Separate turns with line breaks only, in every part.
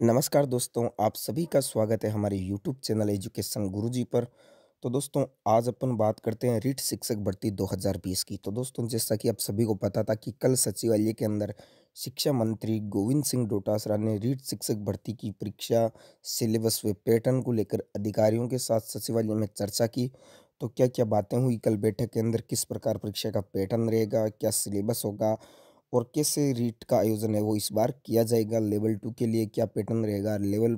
नमस्कार दोस्तों आप सभी का स्वागत है हमारे यूट्यूब चैनल एजुकेशन गुरुजी पर तो दोस्तों आज अपन बात करते हैं रिट शिक्षक भर्ती 2020 की तो दोस्तों जैसा कि आप सभी को पता था कि कल सचिवालय के अंदर शिक्षा मंत्री गोविंद सिंह डोटासरा ने रीट शिक्षक भर्ती की परीक्षा सिलेबस व पैटर्न को लेकर अधिकारियों के साथ सचिवालय में चर्चा की तो क्या क्या बातें हुई कल बैठक के अंदर किस प्रकार परीक्षा का पैटर्न रहेगा क्या सिलेबस होगा और कैसे रीट का आयोजन है वो इस बार किया जाएगा लेवल टू के लिए क्या पैटर्न रहेगा लेवल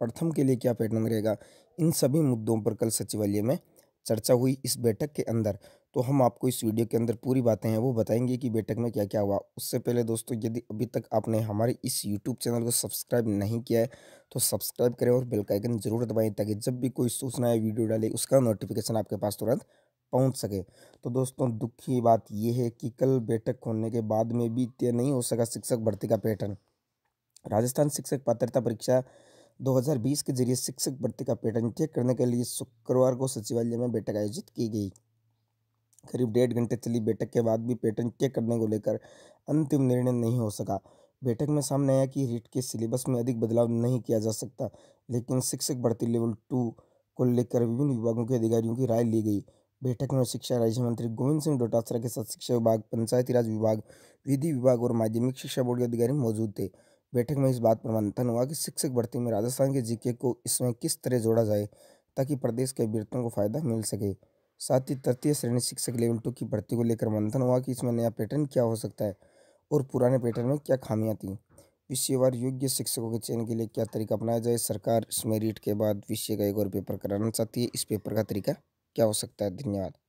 प्रथम के लिए क्या पैटर्न रहेगा इन सभी मुद्दों पर कल सचिवालय में चर्चा हुई इस बैठक के अंदर तो हम आपको इस वीडियो के अंदर पूरी बातें हैं वो बताएंगे कि बैठक में क्या क्या हुआ उससे पहले दोस्तों यदि अभी तक आपने हमारे इस यूट्यूब चैनल को सब्सक्राइब नहीं किया है तो सब्सक्राइब करें और बेल का आइकन जरूर दबाएं ताकि जब भी कोई सूचना या वीडियो डाले उसका नोटिफिकेशन आपके पास तुरंत पहुंच सके तो दोस्तों दुख की बात यह है कि कल बैठक होने के बाद में भी तय नहीं हो सका शिक्षक भर्ती का पैटर्न राजस्थान शिक्षक पात्रता परीक्षा 2020 के जरिए शिक्षक भर्ती का पैटर्न चेक करने के लिए शुक्रवार को सचिवालय में बैठक आयोजित की गई करीब डेढ़ घंटे चली बैठक के बाद भी पैटर्न चेक करने को लेकर अंतिम निर्णय नहीं हो सका बैठक में सामने आया कि रीट के सिलेबस में अधिक बदलाव नहीं किया जा सकता लेकिन शिक्षक भर्ती लेवल टू को लेकर विभिन्न विभागों के अधिकारियों की राय ली गई बैठक में शिक्षा राज्य मंत्री गोविंद सिंह डोटासरा के साथ शिक्षा विभाग पंचायती राज विभाग विधि विभाग और माध्यमिक शिक्षा बोर्ड के अधिकारी मौजूद थे बैठक में इस बात पर मंथन हुआ कि शिक्षक भर्ती में राजस्थान के जीके को इसमें किस तरह जोड़ा जाए ताकि प्रदेश के अभ्यर्थियों को फायदा मिल सके साथ ही तृतीय श्रेणी शिक्षक लेवल टू की भर्ती को लेकर मंथन हुआ कि इसमें नया पैटर्न क्या हो सकता है और पुराने पैटर्न में क्या खामियाँ थी विषयवार योग्य शिक्षकों के चयन के लिए क्या तरीका अपनाया जाए सरकार इसमें रीट के बाद विषय का एक और पेपर कराना चाहती है इस पेपर का तरीका क्या हो सकता है धन्यवाद